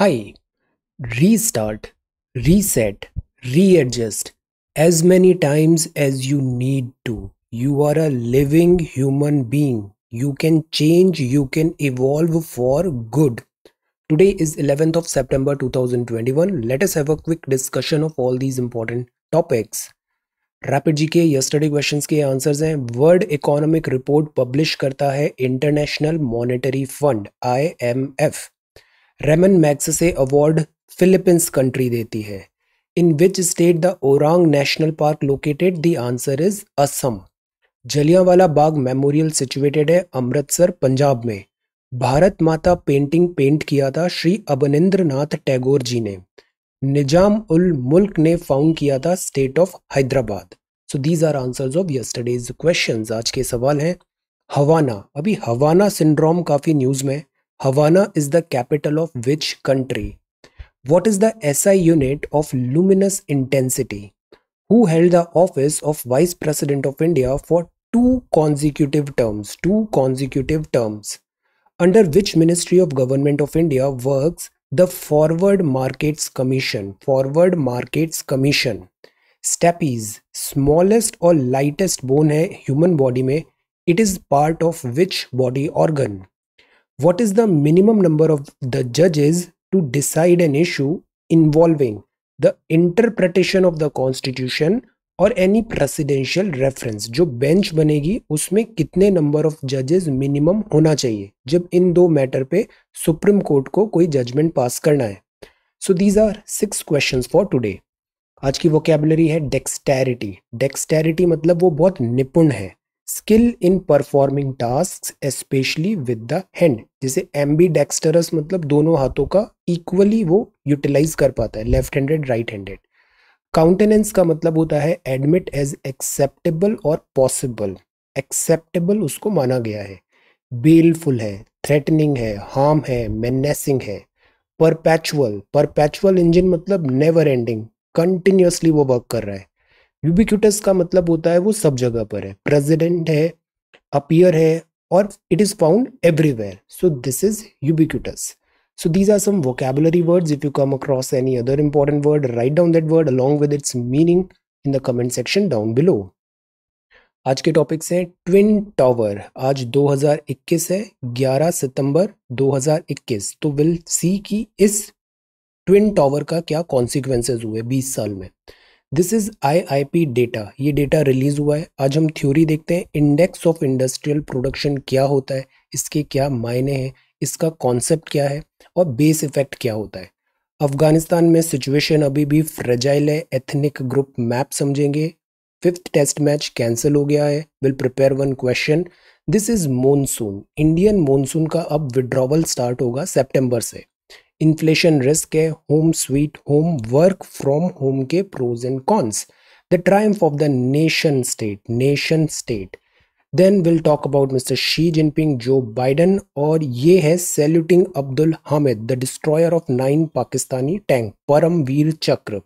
Hi, restart, reset, readjust as many times as you need to. You are a living human being. You can change, you can evolve for good. Today is 11th of September 2021. Let us have a quick discussion of all these important topics. Rapid G K yesterday questions के answers हैं world economic report publish करता है international monetary fund IMF Ramon Max से award Philippines country देती है in which state the Orang national park located the answer is Assam Jallianwala Bagh memorial situated है अमृतसर पंजाब में भारत माता पेंटिंग पेंट किया था श्री अबनिंद्र नाथ टैगोर जी ने निजाम उल मुल्क ने फाउंड किया था state of Hyderabad so these are answers of yesterday's questions आज के सवाल हैं हवाना अभी हवाना सिंड्रोम काफ़ी न्यूज़ में Havana is the capital of which country? What is the SI unit of luminous intensity? Who held the office of Vice President of India for two consecutive terms? Two consecutive terms. Under which Ministry of Government of India works the Forward Markets Commission? Forward Markets Commission. Steppes. Smallest or lightest bone है human body में It is part of which body organ? What is the minimum number of the judges to decide an issue involving the interpretation of the constitution और any presidential reference जो bench बनेगी उसमें कितने number of जजेस minimum होना चाहिए जब इन दो मैटर पे सुप्रीम कोर्ट को कोई जजमेंट पास करना है so these are six questions for today आज की वोकेबलरी है डेक्सटैरिटी डेक्सटैरिटी मतलब वो बहुत निपुण है skill in performing task specially with the hand जैसे एम्बी डेक्सटरस मतलब दोनों हाथों का इक्वली वो यूटिलाइज कर पाता है left handed right handed countenance का मतलब होता है एडमिट एज एक्सेप्टेबल और पॉसिबल एक्सेप्टेबल उसको माना गया है बेलफुल है थ्रेटनिंग है हार्म है मेनेसिंग है परपैचुअल परपैचुअल इंजन मतलब नेवर एंडिंग कंटिन्यूसली वो वर्क कर रहा है यूबिक्यूटस का मतलब होता है वो सब जगह पर है प्रेजिडेंट है अपियर है और it is found everywhere so this is ubiquitous so these are some vocabulary words if you come across any other important word write down that word along with its meaning in the comment section down below आज के topics हैं twin tower आज 2021 है 11 सितंबर 2021 तो will see कि इस twin tower का क्या कॉन्सिक्वेंसेज हुए 20 साल में दिस इज आईआईपी डेटा ये डेटा रिलीज हुआ है आज हम थ्योरी देखते हैं इंडेक्स ऑफ इंडस्ट्रियल प्रोडक्शन क्या होता है इसके क्या मायने हैं इसका कॉन्सेप्ट क्या है और बेस इफेक्ट क्या होता है अफगानिस्तान में सिचुएशन अभी भी फ्रेजाइल है एथनिक ग्रुप मैप समझेंगे फिफ्थ टेस्ट मैच कैंसिल हो गया है will prepare one question this is monsoon Indian monsoon का अब विड्रॉवल स्टार्ट होगा सेप्टेम्बर से इन्फ्लेशन रिस्क है home sweet home work from home के pros and cons the triumph of the nation state nation state then will talk about mister Xi Jinping Joe Biden और ये है saluting Abdul Hamid the destroyer of nine Pakistani tank Param Vir Chakra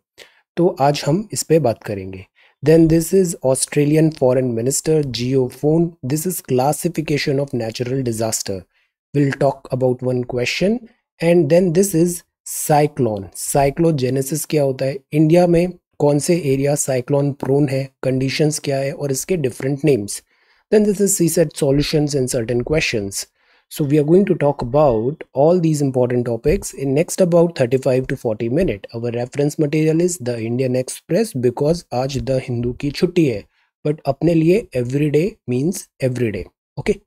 तो आज हम इस पर बात करेंगे then this is australian foreign minister phone this is classification of natural disaster we'll talk about one question and then this is cyclone cyclogenesis क्या होता है इंडिया में कौन से एरिया साइक्लोन प्रोन है कंडीशंस क्या है और इसके different names then this is CSET solutions and certain questions. So we are going to talk about all these important topics in next about 35 to 40 minute. Our reference material is the Indian Express because आज the Hindu की छुट्टी है but अपने लिए every day means every day. Okay.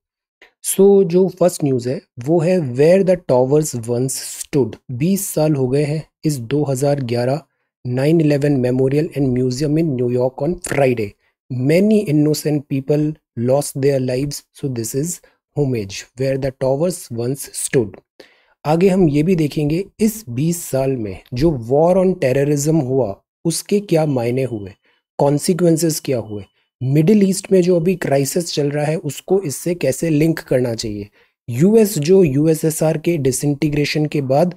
So so, जो first news है वो है where the towers once stood 20 साल हो गए हैं इस 2011 nine eleven memorial and museum in New York on Friday many innocent people lost their lives so this is homage where the towers once stood आगे हम ये भी देखेंगे इस 20 साल में जो वॉर ऑन टेररिज्म हुआ उसके क्या मायने हुए कॉन्सिक्वेंसेस क्या हुए मिडिल ईस्ट में जो अभी क्राइसिस चल रहा है उसको इससे कैसे लिंक करना चाहिए यूएस जो यूएसएसआर के डिसइंटीग्रेशन के बाद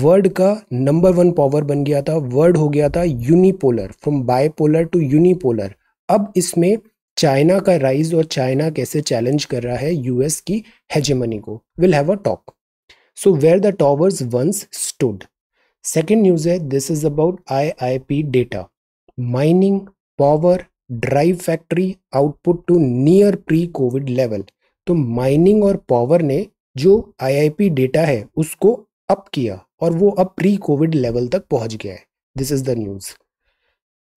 वर्ल्ड का नंबर वन पावर बन गया था वर्ल्ड हो गया था unipolar from bipolar to unipolar अब इसमें चाइना का राइज और चाइना कैसे चैलेंज कर रहा है यूएस की हेजेमनी को will have a talk so where the towers once stood second news है this is about I I P data mining power drive factory output to near pre covid level तो mining और power ने जो IIP data है उसको up किया और वो अब प्री कोविड लेवल तक पहुंच गया है this is the news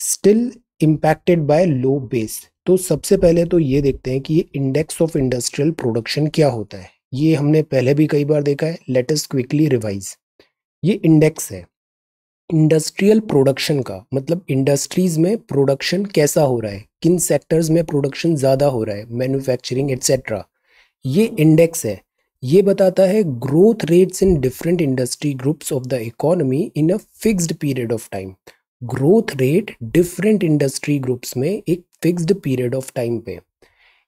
still impacted by low base तो सबसे पहले तो ये देखते हैं कि ये इंडेक्स ऑफ इंडस्ट्रियल प्रोडक्शन क्या होता है ये हमने पहले भी कई बार देखा है लेटेस्ट क्विकली रिवाइज ये इंडेक्स है इंडस्ट्रियल प्रोडक्शन का मतलब इंडस्ट्रीज में प्रोडक्शन कैसा हो रहा है किन सेक्टर्स में प्रोडक्शन ज़्यादा हो रहा है मैन्युफैक्चरिंग एट्सेट्रा ये इंडेक्स है ये बताता है growth rates in different industry groups of the economy in a fixed period of time growth rate different industry groups में एक फिक्स्ड पीरियड ऑफ टाइम पे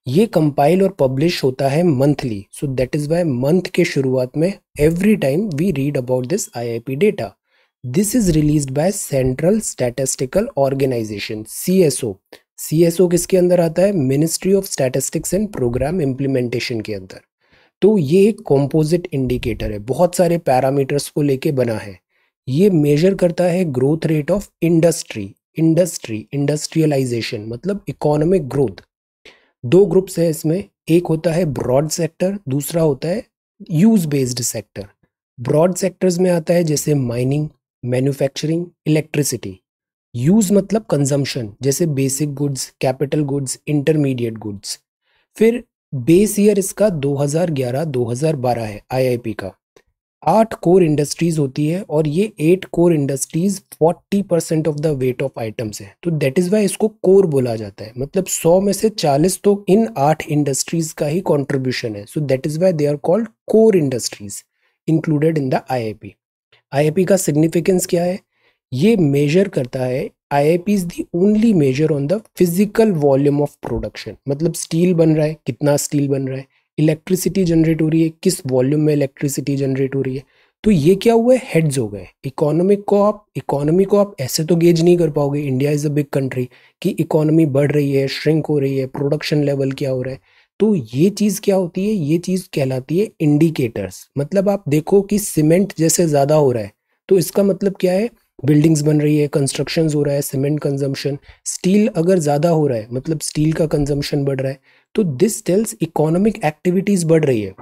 ये कंपाइल और पब्लिश होता है monthly so that is why month के शुरुआत में every time we read about this P data this is release by central statistical organisation CSO CSO किसके अंदर आता है ministry of statistics and programme implementation के अंदर तो ये एक कॉम्पोजिट इंडिकेटर है बहुत सारे पैरामीटर्स को लेके बना है ये मेजर करता है growth rate of industry industry industrialisation मतलब इकोनॉमिक ग्रोथ दो ग्रुप्स हैं इसमें एक होता है ब्रॉड सेक्टर दूसरा होता है use based sector broad sectors में आता है जैसे माइनिंग मैन्युफैक्चरिंग इलेक्ट्रिसिटी यूज मतलब कंजम्पशन जैसे basic goods capital goods intermediate goods फिर बेस ईयर इसका 2011-2012 है आईआईपी का आठ कोर इंडस्ट्रीज होती है और ये eight core industries 40 percent of the weight of items है तो दैट इज़ वाई इसको कोर बोला जाता है मतलब 100 में से 40 तो इन आठ इंडस्ट्रीज का ही कॉन्ट्रीब्यूशन है so that is why they are called core industries included in the I I का सिग्निफिकेंस क्या है ये मेजर करता है P is the only measure on the physical volume of production मतलब स्टील बन रहा है कितना स्टील बन रहा है इलेक्ट्रिसिटी जनरेट हो रही है किस वॉल्यूम में इलेक्ट्रिसिटी जनरेट हो रही है तो ये क्या हुआ है हेड्स हो गए इकोनॉमिक को आप इकोनॉमी को आप ऐसे तो गेज नहीं कर पाओगे India is a big country कि इकोनॉमी बढ़ रही है श्रिंक हो रही है प्रोडक्शन लेवल क्या हो रहा है तो ये चीज़ क्या होती है ये चीज़ कहलाती है इंडिकेटर्स मतलब आप देखो कि सीमेंट जैसे ज़्यादा हो रहा है तो इसका मतलब क्या है बिल्डिंग्स बन रही है कंस्ट्रक्शन हो रहा है सीमेंट कंजम्पशन स्टील अगर ज़्यादा हो रहा है मतलब स्टील का कंजम्पशन बढ़ रहा है तो दिस टेल्स इकोनॉमिक एक्टिविटीज़ बढ़ रही है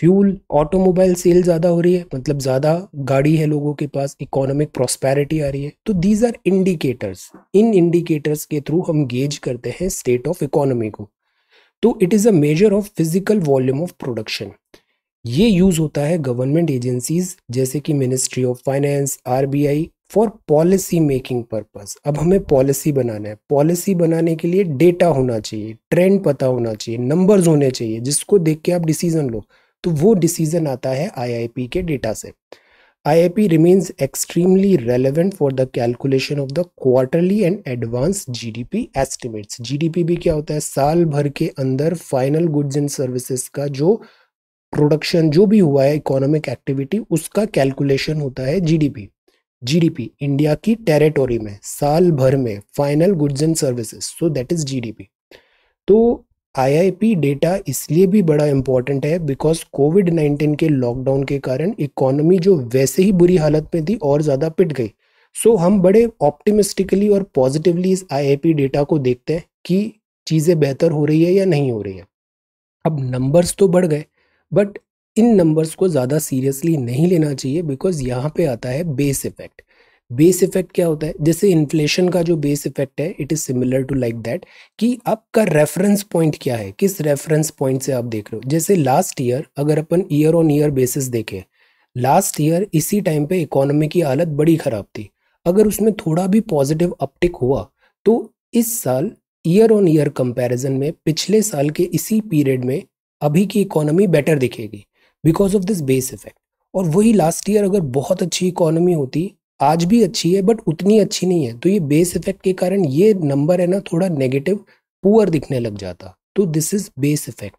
फ्यूल ऑटोमोबाइल सेल ज़्यादा हो रही है मतलब ज़्यादा गाड़ी है लोगों के पास इकोनॉमिक प्रॉस्पैरिटी आ रही है तो दीज आर इंडिकेटर्स इन इंडिकेटर्स के थ्रू हम गेज करते हैं स्टेट ऑफ इकोनॉमी को तो it is a measure of physical volume of production ये यूज होता है गवर्नमेंट एजेंसीज जैसे कि ministry of finance RBI for policy making purpose अब हमें पॉलिसी बनाना है पॉलिसी बनाने के लिए डेटा होना चाहिए ट्रेंड पता होना चाहिए नंबर्स होने चाहिए जिसको देख के आप डिसीजन लो तो वो डिसीजन आता है आईआईपी के डेटा से IIP remains extremely relevant for the calculation of the quarterly and advanced GDP estimates. GDP भी क्या होता है साल भर के अंदर final goods and services का जो production जो भी हुआ है economic activity उसका calculation होता है GDP. GDP India की territory में साल भर में final goods and services. So that is GDP. तो आईआईपी डेटा इसलिए भी बड़ा इम्पॉर्टेंट है बिकॉज कोविड नाइन्टीन के लॉकडाउन के कारण इकोनॉमी जो वैसे ही बुरी हालत में थी और ज़्यादा पिट गई सो so, हम बड़े ऑप्टिमिस्टिकली और पॉजिटिवली इस आईआईपी डेटा को देखते हैं कि चीज़ें बेहतर हो रही है या नहीं हो रही है अब नंबर्स तो बढ़ गए बट इन नंबर्स को ज़्यादा सीरियसली नहीं लेना चाहिए बिकॉज यहाँ पे आता है बेस इफेक्ट बेस इफेक्ट क्या होता है जैसे इन्फ्लेशन का जो बेस इफेक्ट है it is similar to like that कि आपका रेफरेंस पॉइंट क्या है किस रेफरेंस पॉइंट से आप देख रहे हो जैसे लास्ट ईयर अगर अपन ईयर ऑन ईयर बेसिस देखें लास्ट ईयर इसी टाइम पे इकोनॉमी की हालत बड़ी ख़राब थी अगर उसमें थोड़ा भी पॉजिटिव अपटिक हुआ तो इस साल ईयर ऑन ईयर कंपेरिजन में पिछले साल के इसी पीरियड में अभी की इकोनॉमी बेटर दिखेगी because of this base effect और वही लास्ट ईयर अगर बहुत अच्छी इकोनॉमी होती आज भी अच्छी है बट उतनी अच्छी नहीं है तो ये बेस इफेक्ट के कारण ये नंबर है ना थोड़ा नेगेटिव पुअर दिखने लग जाता तो this is base effect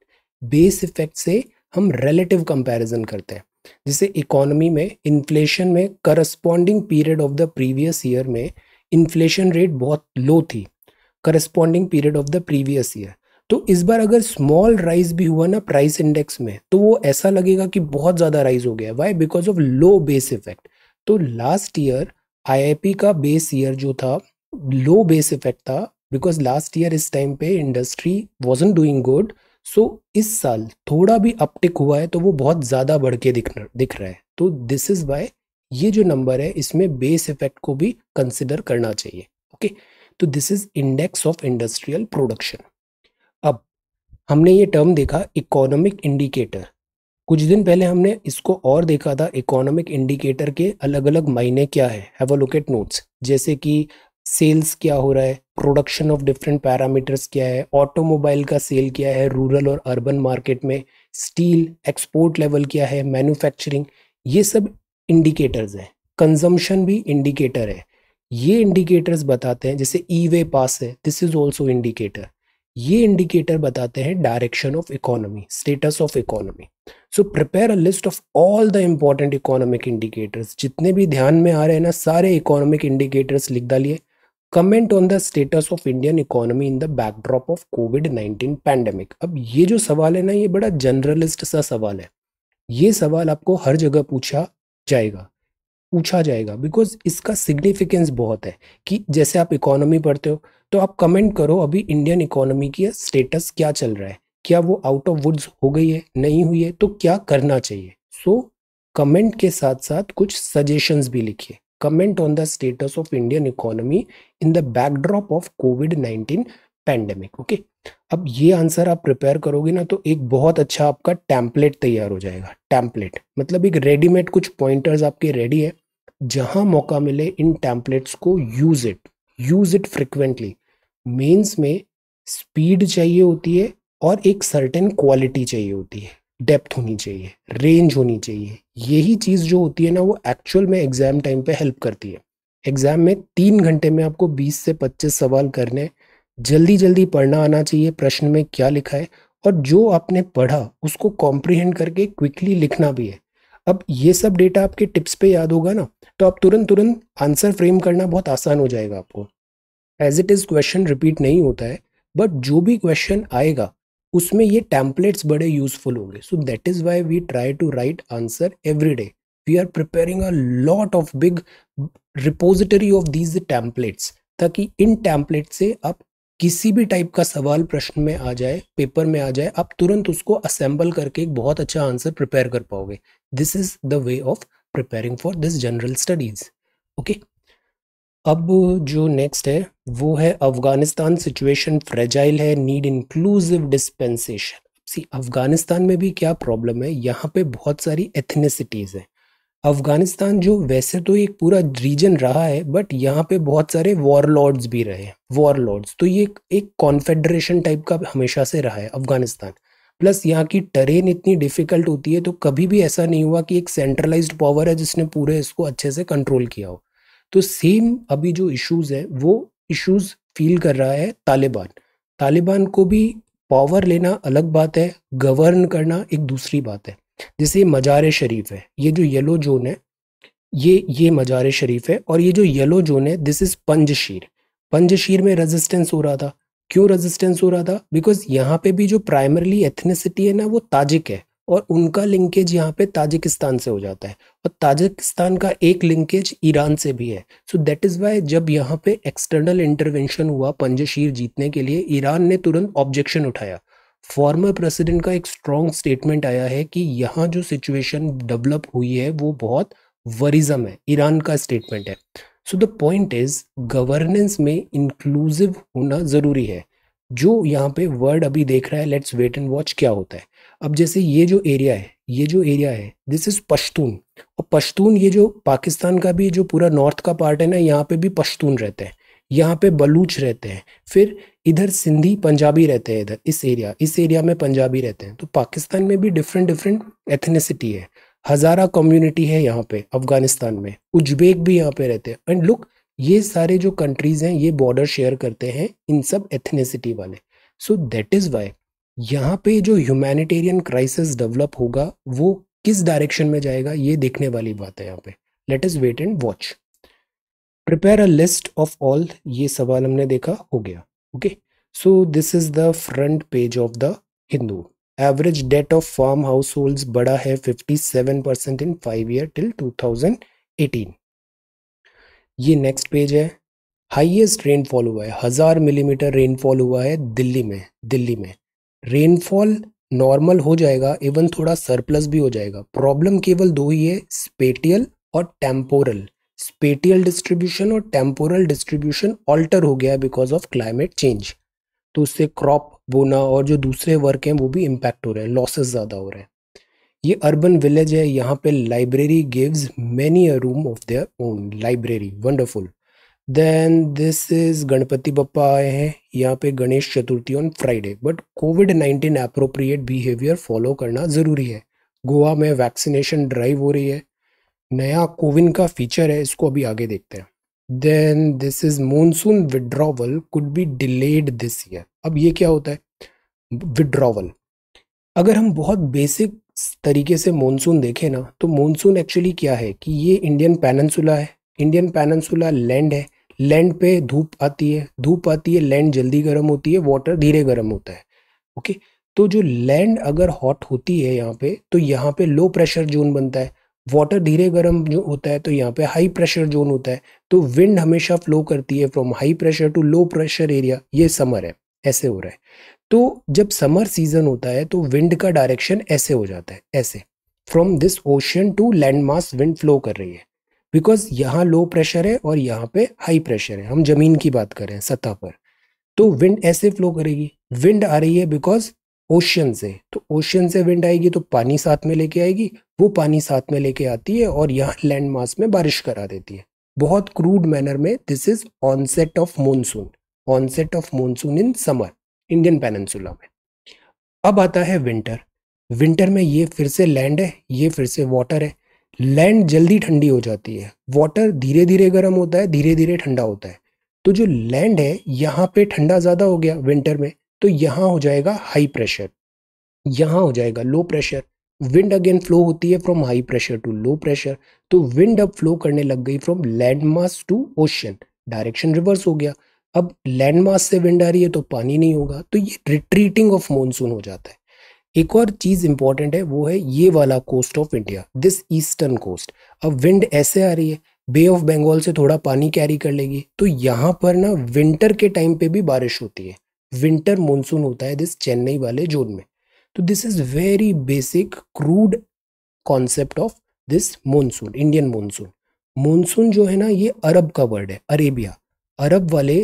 base effect से हम रिलेटिव कंपैरिजन करते हैं जैसे इकोनॉमी में इन्फ्लेशन में corresponding period of the previous year में इन्फ्लेशन रेट बहुत लो थी corresponding period of the previous year तो इस बार अगर स्मॉल राइज भी हुआ ना प्राइस इंडेक्स में तो वो ऐसा लगेगा कि बहुत ज़्यादा राइज हो गया why because of low base effect तो लास्ट ईयर आईआईपी का बेस ईयर जो था लो बेस इफेक्ट था बिकॉज लास्ट ईयर इस टाइम पे industry wasn't doing good so इस साल थोड़ा भी अपटिक हुआ है तो वो बहुत ज़्यादा बढ़ के दिख दिख रहा है तो दिस इज़ वाई ये जो नंबर है इसमें बेस इफेक्ट को भी कंसिडर करना चाहिए ओके तो this is index of industrial production अब हमने ये टर्म देखा इकोनॉमिक इंडिकेटर कुछ दिन पहले हमने इसको और देखा था इकोनॉमिक इंडिकेटर के अलग अलग मायने क्या है have a look at notes जैसे कि सेल्स क्या हो रहा है प्रोडक्शन ऑफ डिफरेंट पैरामीटर्स क्या है ऑटोमोबाइल का सेल क्या है रूरल और अर्बन मार्केट में स्टील एक्सपोर्ट लेवल क्या है मैन्युफैक्चरिंग ये सब इंडिकेटर्स हैं कंजम्पशन भी इंडिकेटर है ये इंडिकेटर्स बताते हैं जैसे ई वे पास है दिस इज ऑल्सो इंडिकेटर ये इंडिकेटर बताते हैं direction of economy status of economy so prepare a list of all the important economic indicators जितने भी ध्यान में आ रहे हैं ना सारे इकोनॉमिक इंडिकेटर्स लिख डालिए comment on the status of Indian economy in the backdrop of COVID nineteen pandemic अब ये जो सवाल है ना ये बड़ा जनरलिस्ट सा सवाल है ये सवाल आपको हर जगह पूछा जाएगा पूछा जाएगा बिकॉज इसका सिग्निफिकेंस बहुत है कि जैसे आप इकोनॉमी पढ़ते हो तो आप कमेंट करो अभी इंडियन इकोनॉमी की स्टेटस क्या चल रहा है क्या वो आउट ऑफ वुड्स हो गई है नहीं हुई है तो क्या करना चाहिए सो so, कमेंट के साथ साथ कुछ सजेशंस भी लिखिए comment on the status of Indian economy in the backdrop of COVID nineteen pandemic okay अब ये आंसर आप प्रिपेयर करोगे ना तो एक बहुत अच्छा आपका टैम्पलेट तैयार हो जाएगा टैंपलेट मतलब एक रेडीमेड कुछ पॉइंटर्स आपके रेडी है जहां मौका मिले इन टैम्पलेट्स को use it use it frequently mains में स्पीड चाहिए होती है और एक सर्टेन क्वालिटी चाहिए होती है डेप्थ होनी चाहिए रेंज होनी चाहिए यही चीज़ जो होती है ना वो एक्चुअल में एग्ज़ाम टाइम पे हेल्प करती है एग्ज़ाम में तीन घंटे में आपको 20 से 25 सवाल करने जल्दी जल्दी पढ़ना आना चाहिए प्रश्न में क्या लिखा है और जो आपने पढ़ा उसको कॉम्प्रिहेंड करके क्विकली लिखना भी है अब ये सब डेटा आपके टिप्स पे याद होगा ना तो आप तुरंत तुरंत आंसर फ्रेम करना बहुत आसान हो जाएगा आपको as it is question repeat नहीं होता है बट जो भी क्वेश्चन आएगा उसमें ये टैम्पलेट्स बड़े यूजफुल होंगे so that is why we try to write answer every day we are preparing a lot of big repository of these templates ताकि इन टैम्पलेट से आप किसी भी टाइप का सवाल प्रश्न में आ जाए पेपर में आ जाए आप तुरंत उसको असेंबल करके एक बहुत अच्छा आंसर प्रिपेयर कर पाओगे this is the way of preparing for this general studies okay अब जो नेक्स्ट है वो है अफगानिस्तान सिचुएशन फ्रेजाइल है need inclusive dispensation see Afghanistan में भी क्या प्रॉब्लम है यहाँ पे बहुत सारी एथनिसिटीज़ हैं अफगानिस्तान जो वैसे तो एक पूरा रीजन रहा है बट यहाँ पे बहुत सारे वॉरलॉर्ड्स भी रहे वॉरलॉर्ड्स तो ये एक कॉन्फेडरेशन टाइप का हमेशा से रहा है अफगानिस्तान प्लस यहाँ की टरेन इतनी डिफ़िकल्ट होती है तो कभी भी ऐसा नहीं हुआ कि एक सेंट्रलाइज पावर है जिसने पूरे इसको अच्छे से कंट्रोल किया हो तो सेम अभी जो इश्यूज़ है वो इश्यूज़ फील कर रहा है तालिबान तालिबान को भी पावर लेना अलग बात है गवर्न करना एक दूसरी बात है जैसे मजार शरीफ है ये जो येलो जोन है ये ये मजार शरीफ है और ये जो येलो जोन है दिस इज़ पंजशीर पंजशीर में रेजिस्टेंस हो रहा था क्यों रेजिस्टेंस हो रहा था बिकॉज यहाँ पे भी जो प्राइमरली एथनिसिटी है ना वो ताजिक है और उनका लिंकेज यहाँ पे ताजिकिस्तान से हो जाता है और ताजिकिस्तान का एक लिंकेज ईरान से भी है सो दैट इज़ वाई जब यहाँ पे एक्सटर्नल इंटरवेंशन हुआ पंजशीर जीतने के लिए ईरान ने तुरंत ऑब्जेक्शन उठाया फॉर्मर प्रेसिडेंट का एक स्ट्रॉन्ग स्टेटमेंट आया है कि यहाँ जो सिचुएशन डेवलप हुई है वो बहुत वरीजम है ईरान का स्टेटमेंट है so the point is governance में इंक्लूसिव होना ज़रूरी है जो यहाँ पे वर्ड अभी देख रहा है लेट्स वेट एंड वॉच क्या होता है अब जैसे ये जो एरिया है ये जो एरिया है दिस इज़ पश्तून और पश्तून ये जो पाकिस्तान का भी जो पूरा नॉर्थ का पार्ट है ना यहाँ पे भी पश्तून रहते हैं यहाँ पे बलूच रहते हैं फिर इधर सिंधी पंजाबी रहते हैं इधर इस एरिया इस एरिया में पंजाबी रहते हैं तो पाकिस्तान में भी डिफरेंट डिफरेंट एथनिसिटी है हज़ारा कम्युनिटी है यहाँ पे अफगानिस्तान में उज्बेक भी यहाँ पे रहते हैं एंड लुक ये सारे जो कंट्रीज़ हैं ये बॉर्डर शेयर करते हैं इन सब एथनिसिटी वाले सो दैट इज़ वाई यहाँ पे जो ह्यूमैनिटेरियन क्राइसिस डेवलप होगा वो किस डायरेक्शन में जाएगा ये देखने वाली बात है यहाँ पे let's wait and watch prepare a list of all ये सवाल हमने देखा हो गया okay so this is the front page of the Hindu average debt of farm household बड़ा है 57 percent in five year till 2018 ये नेक्स्ट पेज है हाईएस्ट रेनफॉल हुआ है हज़ार मिलीमीटर रेनफॉल हुआ है दिल्ली में दिल्ली में रेनफॉल नॉर्मल हो जाएगा इवन थोड़ा सरप्लस भी हो जाएगा प्रॉब्लम केवल दो ही है स्पेटियल और टेम्पोरल स्पेटियल डिस्ट्रीब्यूशन और टेम्पोरल डिस्ट्रीब्यूशन ऑल्टर हो गया बिकॉज ऑफ क्लाइमेट चेंज तो उससे क्रॉप बोना और जो दूसरे वर्क हैं वो भी इम्पैक्ट हो रहे हैं लॉसेस ज़्यादा हो रहे हैं ये अर्बन विलेज है यहाँ पे library gives many a room of their own library wonderful then this is Ganpati Bappa आए हैं यहाँ पे Ganesh Chaturthi on Friday but COVID nineteen appropriate behaviour follow करना ज़रूरी है गोवा में वैक्सीनेशन ड्राइव हो रही है नया कोविन का फीचर है इसको अभी आगे देखते हैं then this is monsoon withdrawal could be delayed this year अब ये क्या होता है विड्रॉवल अगर हम बहुत बेसिक तरीके से मानसून देखें ना तो मानसून एक्चुअली क्या है कि ये इंडियन पैननसुला है इंडियन पैननसुला लैंड है लैंड पे धूप आती है धूप आती है लैंड जल्दी गर्म होती है वाटर धीरे गर्म होता है ओके तो जो लैंड अगर हॉट होती है यहाँ पे तो यहाँ पे लो प्रेशर जोन बनता है वाटर धीरे गर्म जो होता है तो यहाँ पे हाई प्रेशर जोन होता है तो विंड हमेशा फ्लो करती है from high pressure to low pressure area ये समर है ऐसे हो रहा है तो जब समर सीजन होता है तो विंड का डायरेक्शन ऐसे हो जाता है ऐसे from this ocean to land mass wind flow कर रही है बिकॉज यहाँ लो प्रेशर है और यहाँ पे हाई प्रेशर है हम जमीन की बात करें सतह पर तो विंड ऐसे फ्लो करेगी विंड आ रही है बिकॉज ओशन से तो ओशन से विंड आएगी तो पानी साथ में लेके आएगी वो पानी साथ में लेके आती है और यहाँ लैंड मास में बारिश करा देती है बहुत क्रूड मैनर में this is onset of monsoon onset of monsoon in summer Indian peninsula में अब आता है विंटर विंटर में ये फिर से लैंड है ये फिर से वाटर है लैंड जल्दी ठंडी हो जाती है वाटर धीरे धीरे गर्म होता है धीरे धीरे ठंडा होता है तो जो लैंड है यहाँ पे ठंडा ज़्यादा हो गया विंटर में तो यहाँ हो जाएगा हाई प्रेशर यहाँ हो जाएगा low pressure wind again flow होती है from high pressure to low pressure तो विंड अब फ्लो करने लग गई from land mass to ocean direction reverse हो गया अब लैंड मास से विंड आ रही है तो पानी नहीं होगा तो ये रिट्रीटिंग ऑफ मॉनसून हो जाता है एक और चीज़ इंपॉर्टेंट है वो है ये वाला coast of India this eastern coast अब विंड ऐसे आ रही है बे ऑफ बंगाल से थोड़ा पानी कैरी कर लेगी तो यहाँ पर ना विंटर के टाइम पे भी बारिश होती है विंटर मानसून होता है दिस चेन्नई वाले जोन में तो this is very basic crude concept of this monsoon Indian monsoon monsoon जो है ना ये अरब का वर्ड है अरेबिया अरब वाले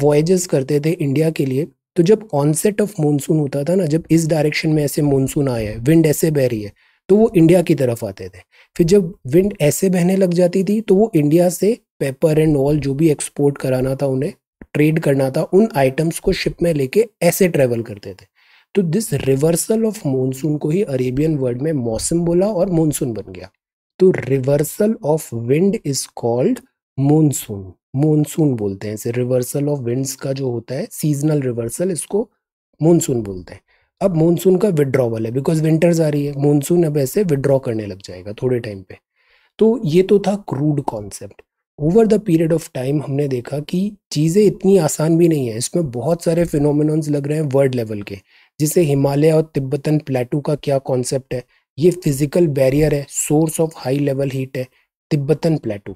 वॉयजेस करते थे इंडिया के लिए तो जब ऑनसेट ऑफ मानसून होता था ना जब इस डायरेक्शन में ऐसे मानसून आया है विंड ऐसे बह रही है तो वो इंडिया की तरफ आते थे फिर जब विंड ऐसे बहने लग जाती थी तो वो इंडिया से पेपर एंड ऑल जो भी एक्सपोर्ट कराना था उन्हें ट्रेड करना था उन आइटम्स को शिप में लेके ऐसे ट्रेवल करते थे तो दिस रिवर्सल ऑफ मॉनसून को ही अरेबियन वर्ल्ड में मौसम बोला और मॉनसून बन गया तो reversal of wind is called monsoon monsoon बोलते हैं इसे रिवर्सल ऑफ विंड्स का जो होता है सीजनल रिवर्सल इसको मॉनसून बोलते हैं अब मॉनसून का विड्रॉवल है बिकॉज विंटर्स आ रही है मॉनसून अब ऐसे विड्रॉ करने लग जाएगा थोड़े टाइम पे तो ये तो था crude concept over the period of time हमने देखा कि चीज़ें इतनी आसान भी नहीं है इसमें बहुत सारे फिनोमिनॉन्स लग रहे हैं वर्ल्ड लेवल के जिसे हिमालय और तिब्बतन प्लेटू का क्या कॉन्सेप्ट है ये फिजिकल बैरियर है source of high level heat है तिब्बतन प्लेटू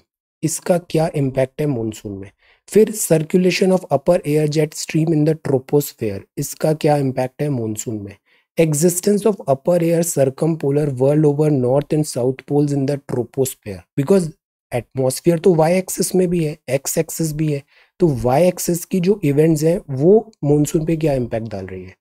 इसका क्या इम्पैक्ट है मानसून में फिर circulation of upper air jet stream in the troposphere इसका क्या इम्पैक्ट है मानसून में existence of upper air circumpolar whirl over north and south poles in the troposphere because atmosphere तो वाई एक्सिस में भी है एक्स एक्सिस भी है तो वाई एक्सिस की जो इवेंट्स हैं वो मानसून पे क्या इम्पैक्ट डाल रही है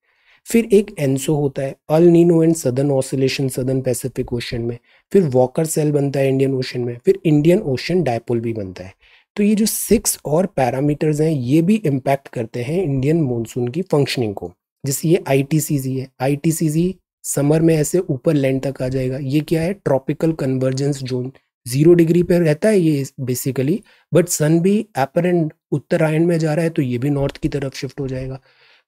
फिर एक एनसो होता है El Nino and southern oscillation southern Pacific ocean में फिर वॉकर सेल बनता है इंडियन ओशन में फिर इंडियन ओशन डायपोल भी बनता है तो ये जो सिक्स और पैरामीटर्स हैं ये भी इम्पैक्ट करते हैं इंडियन मानसून की फंक्शनिंग को जैसे ये आई है आई समर में ऐसे ऊपर लैंड तक आ जाएगा ये क्या है tropical convergence zone zero degree पर रहता है ये बेसिकली बट सन भी एपरेंट उत्तरायण में जा रहा है तो ये भी नॉर्थ की तरफ शिफ्ट हो जाएगा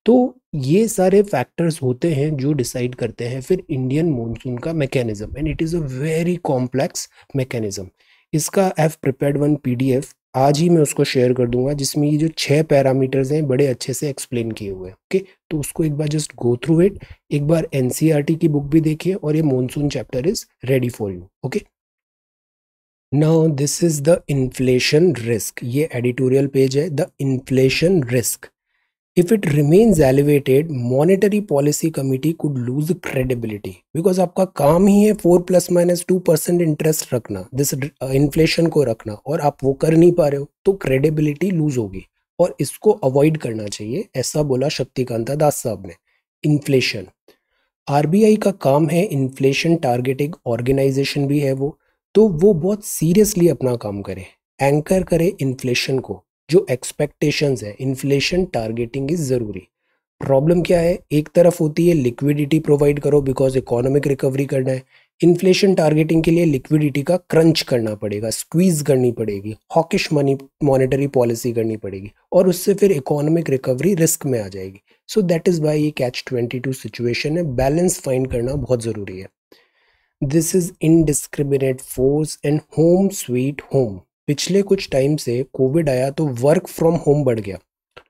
तो ये सारे फैक्टर्स होते हैं जो डिसाइड करते हैं फिर इंडियन मॉनसून का mechanism and it is a very complex mechanism इसका एफ प्रिपेयर्ड वन पीडीएफ आज ही मैं उसको शेयर कर दूंगा जिसमें ये जो छह पैरामीटर्स हैं बड़े अच्छे से एक्सप्लेन किए हुए हैं ओके तो उसको एक बार जस्ट गो थ्रू इट एक बार एनसीईआरटी e की बुक भी देखिए और ये monsoon chapter is ready for you okay now this is the inflation risk ये एडिटोरियल पेज है the inflation risk if it remains elevated monetary policy committee could lose credibility because आपका काम ही है four plus minus two percent interest रखना this inflation uh, को रखना और आप वो कर नहीं पा रहे हो तो क्रेडिबिलिटी लूज होगी और इसको अवॉइड करना चाहिए ऐसा बोला शक्तिकांता दास साहब ने इन्फ्लेशन आरबीआई का काम है इन्फ्लेशन टारगेटिंग ऑर्गेनाइजेशन भी है वो तो वो बहुत सीरियसली अपना काम करे एंकर करे इन्फ्लेशन को जो एक्सपेक्टेशंस है इन्फ्लेशन टारगेटिंग इज़ ज़रूरी प्रॉब्लम क्या है एक तरफ होती है लिक्विडिटी प्रोवाइड करो बिकॉज इकोनॉमिक रिकवरी करना है इन्फ्लेशन टारगेटिंग के लिए लिक्विडिटी का क्रंच करना पड़ेगा स्क्वीज करनी पड़ेगी हॉकिश मनी मॉनेटरी पॉलिसी करनी पड़ेगी और उससे फिर इकोनॉमिक रिकवरी रिस्क में आ जाएगी सो दैट इज़ बाई ये कैच ट्वेंटी टू सिचुएशन है बैलेंस फाइंड करना बहुत ज़रूरी है this is indiscriminate force and home sweet home पिछले कुछ टाइम से कोविड आया तो वर्क फ्रॉम होम बढ़ गया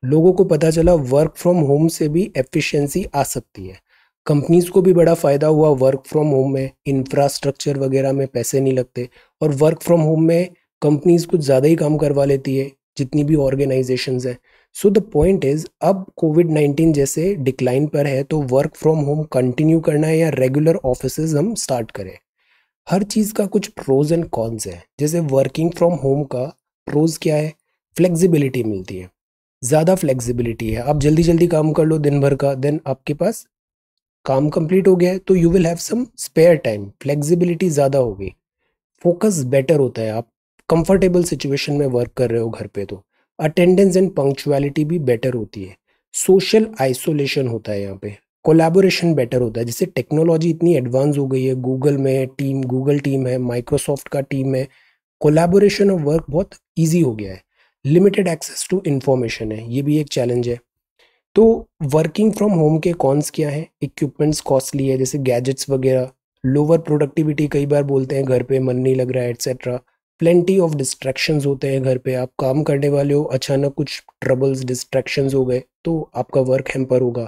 लोगों को पता चला वर्क फ्रॉम होम से भी एफिशिएंसी आ सकती है कंपनीज को भी बड़ा फ़ायदा हुआ वर्क फ्रॉम होम में इंफ्रास्ट्रक्चर वगैरह में पैसे नहीं लगते और वर्क फ्रॉम होम में कंपनीज कुछ ज़्यादा ही काम करवा लेती है जितनी भी ऑर्गेनाइजेशंस हैं सो द पॉइंट इज अब कोविड नाइन्टीन जैसे डिक्लाइन पर है तो वर्क फ्रॉम होम कंटिन्यू करना है या रेगुलर ऑफिस हम स्टार्ट करें हर चीज़ का कुछ प्रोज एंड कॉन्स है जैसे वर्किंग फ्रॉम होम का प्रोज क्या है फ्लेक्सिबिलिटी मिलती है ज़्यादा फ्लेक्सिबिलिटी है आप जल्दी जल्दी काम कर लो दिन भर का देन आपके पास काम कंप्लीट हो गया है तो you will have some spare time flexibility ज़्यादा होगी फोकस बेटर होता है आप कंफर्टेबल सिचुएशन में वर्क कर रहे हो घर पे तो अटेंडेंस एंड पंक्चुअलिटी भी बेटर होती है सोशल आइसोलेशन होता है यहाँ पे कोलैबोरेशन बेटर होता है जैसे टेक्नोलॉजी इतनी एडवांस हो गई है गूगल में टीम गूगल टीम है माइक्रोसॉफ्ट का टीम है कोलैबोरेशन ऑफ वर्क बहुत ईजी हो गया है लिमिटेड एक्सेस टू इन्फॉर्मेशन है ये भी एक चैलेंज है तो वर्किंग फ्रॉम होम के कॉन्स क्या है इक्विपमेंट्स कॉस्टली है जैसे गैजेट्स वगैरह लोअर प्रोडक्टिविटी कई बार बोलते हैं घर पे मन नहीं लग रहा है एट्सेट्रा प्लेंटी ऑफ डिस्ट्रैक्शंस होते हैं घर पे आप काम करने वाले हो अचानक कुछ ट्रबल्स डिस्ट्रैक्शंस हो गए तो आपका वर्क हेम्पर होगा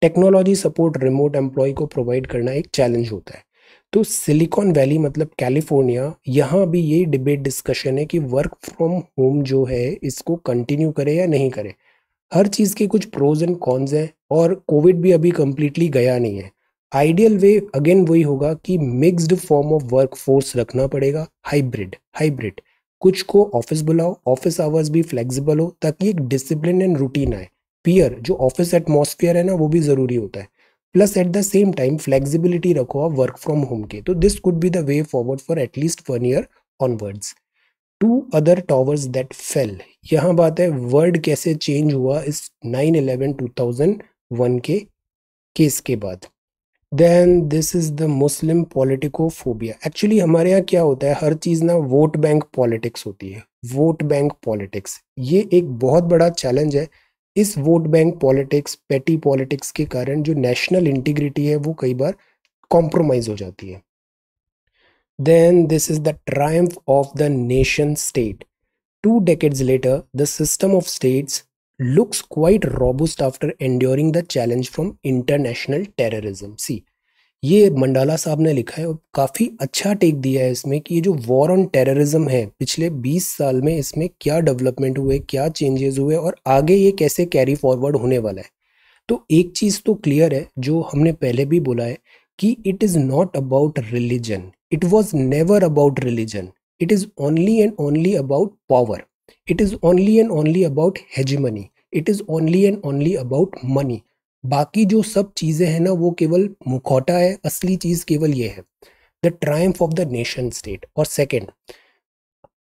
टेक्नोलॉजी सपोर्ट रिमोट एम्प्लॉय को प्रोवाइड करना एक चैलेंज होता है तो सिलिकॉन वैली मतलब कैलिफोर्निया यहाँ भी यही डिबेट डिस्कशन है कि वर्क फ्रॉम होम जो है इसको कंटिन्यू करे या नहीं करे हर चीज़ के कुछ प्रोज एंड कॉन्स हैं और कोविड भी अभी कम्प्लीटली गया नहीं है आइडियल वे अगेन वही होगा कि mixed form of work force रखना पड़ेगा हाइब्रिड हाइब्रिड कुछ को ऑफिस बुलाओ ऑफिस आवर्स भी फ्लेक्सिबल हो ताकि एक डिसिप्लिन एंड रूटीन आए पियर जो ऑफिस एटमोसफियर है ना वो भी ज़रूरी होता है plus at the same time flexibility रखो आप वर्क फ्रॉम होम के तो this could be the way forward for at least one year onwards to other towers that fell यहाँ बात है वर्ड कैसे चेंज हुआ इस nine eleven two thousand one के केस के बाद then this is the Muslim politico phobia actually हमारे यहाँ क्या होता है हर चीज़ ना वोट बैंक पॉलिटिक्स होती है वोट बैंक पॉलिटिक्स ये एक बहुत बड़ा चैलेंज है इस vote bank politics petty politics के कारण जो नेशनल इंटीग्रिटी है वो कई बार कॉम्प्रोमाइज़ हो जाती है then this is the triumph of the nation state two decades later the system of states looks quite robust after enduring the challenge from international terrorism. See, ये मंडाला साहब ने लिखा है और काफ़ी अच्छा टेक दिया है इसमें कि ये जो वॉर ऑन टेररिज्म है पिछले 20 साल में इसमें क्या डेवलपमेंट हुए क्या चेंजेस हुए और आगे ये कैसे कैरी फॉरवर्ड होने वाला है तो एक चीज़ तो क्लियर है जो हमने पहले भी बोला है कि it is not about religion it was never about religion it is only and only about power is only and only about about money it is only and only about money बाकी जो सब चीज़ें हैं ना वो केवल मुखौटा है असली चीज़ केवल ये है the triumph of the nation state और सेकेंड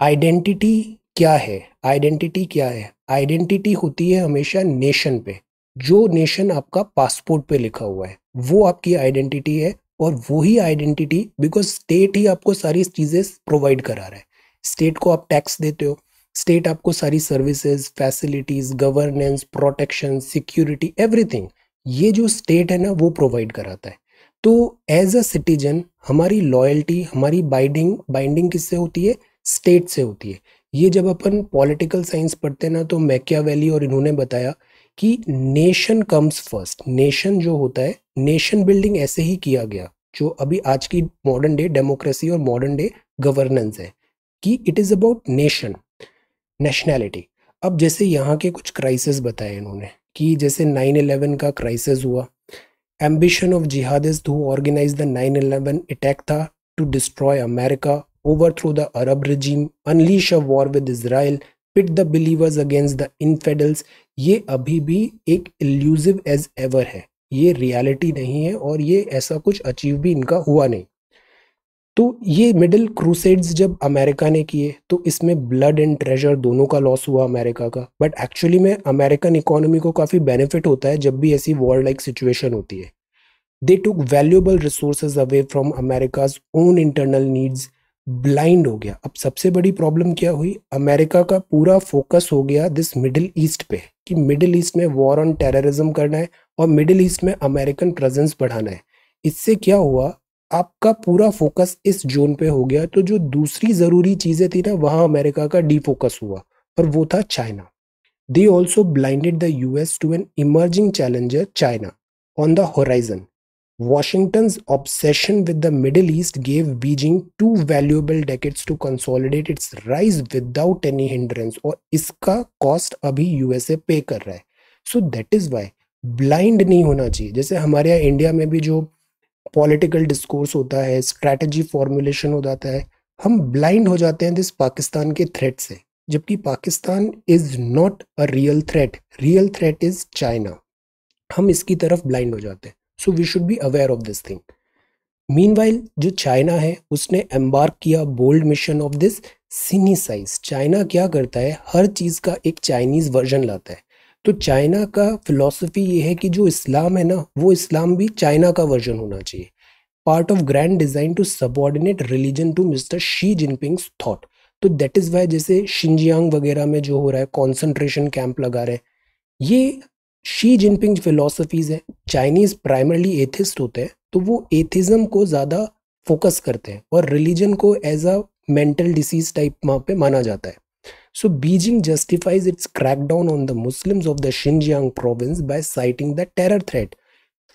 आइडेंटिटी क्या है आइडेंटिटी क्या है आइडेंटिटी होती है हमेशा नेशन पे जो नेशन आपका पासपोर्ट पे लिखा हुआ है वो आपकी आइडेंटिटी है और वो ही आइडेंटिटी बिकॉज स्टेट ही आपको सारी चीज़ें प्रोवाइड करा रहा है स्टेट को आप टैक्स देते हो स्टेट आपको सारी services facilities governance protection security everything ये जो स्टेट है ना वो प्रोवाइड कराता है तो एज अ सिटीजन हमारी लॉयल्टी हमारी बाइंडिंग बाइंडिंग किससे होती है स्टेट से होती है ये जब अपन पॉलिटिकल साइंस पढ़ते हैं ना तो मैकिया वैली और इन्होंने बताया कि नेशन कम्स फर्स्ट नेशन जो होता है नेशन बिल्डिंग ऐसे ही किया गया जो अभी आज की मॉडर्न डे डेमोक्रेसी और मॉडर्न डे गवर्नेंस है कि it is about nation nationality अब जैसे यहाँ के कुछ क्राइसिस बताए इन्होंने कि जैसे नाइन एलेवन का क्राइसिस हुआ ambition of jihadist to organise the nine eleven attack था to destroy America overthrow the Arab regime unleash a war with Israel pit the believers against the infidels ये अभी भी एक elusive as ever है ये reality नहीं है और ये ऐसा कुछ अचीव भी इनका हुआ नहीं तो ये मिडिल क्रूसेड्स जब अमेरिका ने किए तो इसमें ब्लड एंड ट्रेजर दोनों का लॉस हुआ अमेरिका का बट एक्चुअली में अमेरिकन इकोनॉमी को काफ़ी बेनिफिट होता है जब भी ऐसी वॉर लाइक सिचुएशन होती है they took valuable resources away from America's own internal needs blind हो गया अब सबसे बड़ी प्रॉब्लम क्या हुई अमेरिका का पूरा फोकस हो गया दिस मिडिल ईस्ट पे कि मिडिल ईस्ट में वॉर ऑन टेररिज्म करना है और मिडिल ईस्ट में अमेरिकन प्रेजेंस बढ़ाना है इससे क्या हुआ आपका पूरा फोकस इस जोन पे हो गया तो जो दूसरी ज़रूरी चीज़ें थी ना वहां अमेरिका का डीफोकस हुआ और वो था China they also blinded the US to an emerging challenger China on the horizon Washington obsession with the Middle East gave Beijing two valuable decades to consolidate its rise without any hindrance और इसका cost अभी USA पे कर रहा है so that is why blind नहीं होना चाहिए जैसे हमारे यहाँ इंडिया में भी जो पॉलिटिकल डिस्कोर्स होता है स्ट्रैटेजी फॉर्मुलेशन हो जाता है हम ब्लाइंड हो जाते हैं दिस पाकिस्तान के थ्रेट से जबकि Pakistan is not a real threat real threat is China हम इसकी तरफ ब्लाइंड हो जाते हैं so we should be aware of this thing mean जो चाइना है उसने एम्बार्क किया bold mission of this sinicise China क्या करता है हर चीज़ का एक चाइनीज़ वर्जन लाता है तो चाइना का फिलॉसफी ये है कि जो इस्लाम है ना वो इस्लाम भी चाइना का वर्जन होना चाहिए part of grand design to subordinate religion to mister Xi Jinping's thought तो दैट इज़ वाई जैसे शिंजियांग वगैरह में जो हो रहा है कॉन्सेंट्रेशन कैंप लगा रहे हैं ये शी जिनपिंग फिलोसफीज़ है चाइनीज़ प्राइमरली एथिस्ट होते हैं तो वो एथिज़म को ज़्यादा फोकस करते हैं और रिलीजन को as a mental disease type वहाँ पे माना जाता है So Beijing justifies its crackdown on the Muslims of the Xinjiang province by citing the terror threat.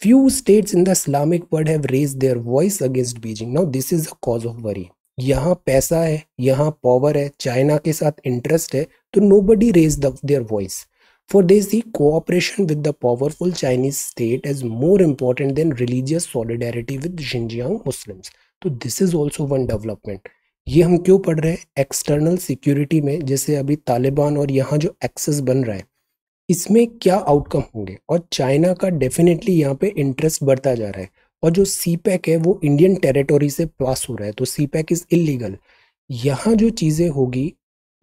Few states in the Islamic world have raised their voice against Beijing. Now this is a cause of worry. यहाँ पैसा है यहाँ power है China के साथ interest है तो nobody raise their voice for this the cooperation with the powerful Chinese state is more important than religious solidarity with Xinjiang Muslims तो this is also one development ये हम क्यों पढ़ रहे हैं एक्सटर्नल सिक्योरिटी में जैसे अभी तालिबान और यहाँ जो एक्सेस बन रहा है इसमें क्या आउटकम होंगे और चाइना का डेफिनेटली यहाँ पे इंटरेस्ट बढ़ता जा रहा है और जो सी पैक है वो इंडियन टेरिटोरी से पास हो रहा है तो सी पैक इज़ इलीगल यहाँ जो चीज़ें होगी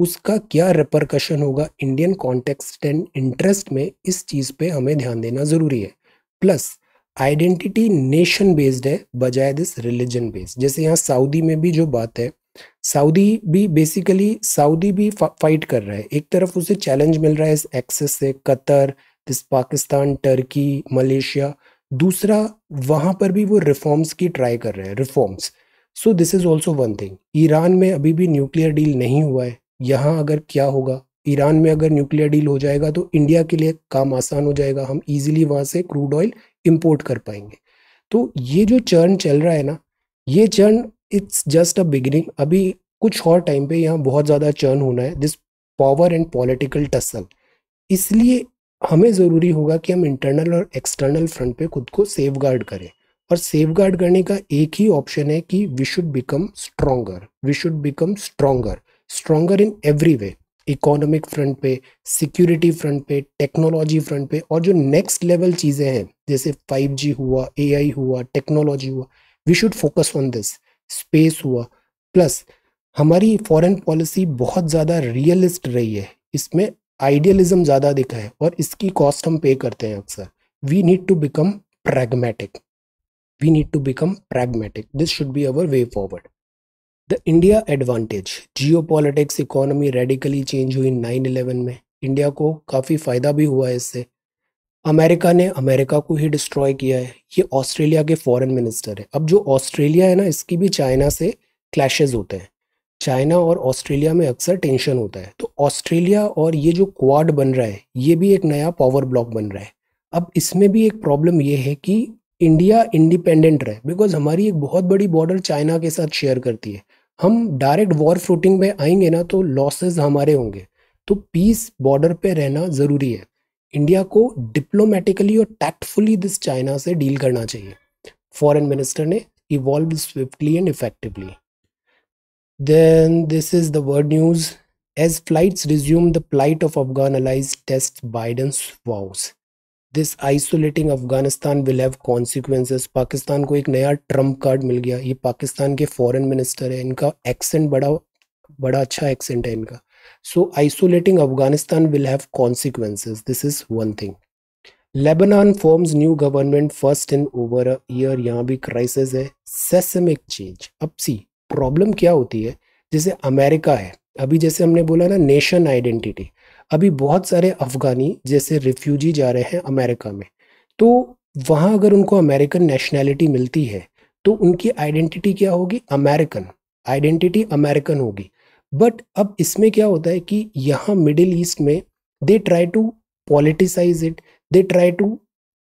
उसका क्या रिपरकशन होगा इंडियन कॉन्टेक्सट एंड इंटरेस्ट में इस चीज़ पे हमें ध्यान देना ज़रूरी है प्लस आइडेंटिटी नेशन बेस्ड है बजाय दिस रिलीजन बेस्ड जैसे यहाँ सऊदी में भी जो बात है सऊदी भी बेसिकली सऊदी भी फाइट कर रहा है एक तरफ उसे चैलेंज मिल रहा है इस एक्सेस से कतर दिस पाकिस्तान टर्की मलेशिया दूसरा वहाँ पर भी वो रिफॉर्म्स की ट्राई कर रहे हैं reforms so this is also one thing Iran में अभी भी न्यूक्लियर डील नहीं हुआ है यहाँ अगर क्या होगा ईरान में अगर न्यूक्लियर डील हो जाएगा तो इंडिया के लिए काम आसान हो जाएगा हम इजीली वहाँ से क्रूड ऑयल इम्पोर्ट कर पाएंगे तो ये जो चर्न चल रहा है ना ये churn it's just a beginning अभी कुछ और टाइम पे यहाँ बहुत ज़्यादा चर्न होना है this power and political tussle इसलिए हमें ज़रूरी होगा कि हम इंटरनल और एक्सटर्नल फ्रंट पे खुद को सेफ गार्ड करें और सेफ गार्ड करने का एक ही ऑप्शन है कि we should become stronger we should become stronger stronger in every way economic front पे सिक्योरिटी फ्रंट पे टेक्नोलॉजी फ्रंट पे और जो नेक्स्ट लेवल चीज़ें हैं जैसे 5G हुआ AI हुआ टेक्नोलॉजी हुआ we should focus on this space हुआ प्लस हमारी फॉरेन पॉलिसी बहुत ज़्यादा रियलिस्ट रही है इसमें आइडियलिज्म ज़्यादा दिखा है और इसकी कॉस्ट हम पे करते हैं अक्सर we need to become pragmatic we need to become pragmatic this should be our way forward the India advantage geopolitics economy radically change हुई नाइन इलेवन में इंडिया को काफ़ी फ़ायदा भी हुआ है इससे अमेरिका ने अमेरिका को ही डिस्ट्रॉय किया है ये ऑस्ट्रेलिया के फॉरेन मिनिस्टर है अब जो ऑस्ट्रेलिया है ना इसकी भी चाइना से क्लैशेज होते हैं चाइना और ऑस्ट्रेलिया में अक्सर टेंशन होता है तो ऑस्ट्रेलिया और ये जो क्वाड बन रहा है ये भी एक नया पावर ब्लॉक बन रहा है अब इसमें भी एक प्रॉब्लम ये है कि इंडिया इंडिपेंडेंट रहे बिकॉज हमारी एक बहुत बड़ी बॉर्डर चाइना के साथ शेयर करती है हम डायरेक्ट वॉर फ्रूटिंग में आएंगे ना तो लॉसेज हमारे होंगे तो पीस बॉर्डर पे रहना ज़रूरी है इंडिया को डिप्लोमेटिकली और टैक्टफुली दिस चाइना से डील करना चाहिए फॉरेन मिनिस्टर ने evolve swiftly and effectively then this is the world news as flight resume the plight of Afghan allies test Biden vows this isolating Afghanistan will have consequences Pakistan को एक नया Trump card मिल गया ये पाकिस्तान के foreign minister है इनका accent बड़ा बड़ा अच्छा एक्सेंट है इनका So isolating Afghanistan will have consequences. This is one thing. Lebanon forms new government first in over a year यहाँ भी क्राइसिस है सेसमिक चेंज अब सी प्रॉब्लम क्या होती है जैसे अमेरिका है अभी जैसे हमने बोला ना नेशन आइडेंटिटी अभी बहुत सारे अफगानी जैसे रिफ्यूजी जा रहे हैं अमेरिका में तो वहाँ अगर उनको अमेरिकन नेशनैलिटी मिलती है तो उनकी आइडेंटिटी क्या होगी अमेरिकन आइडेंटिटी अमेरिकन होगी बट अब इसमें क्या होता है कि यहाँ मिडिल ईस्ट में they try to politicise it they try to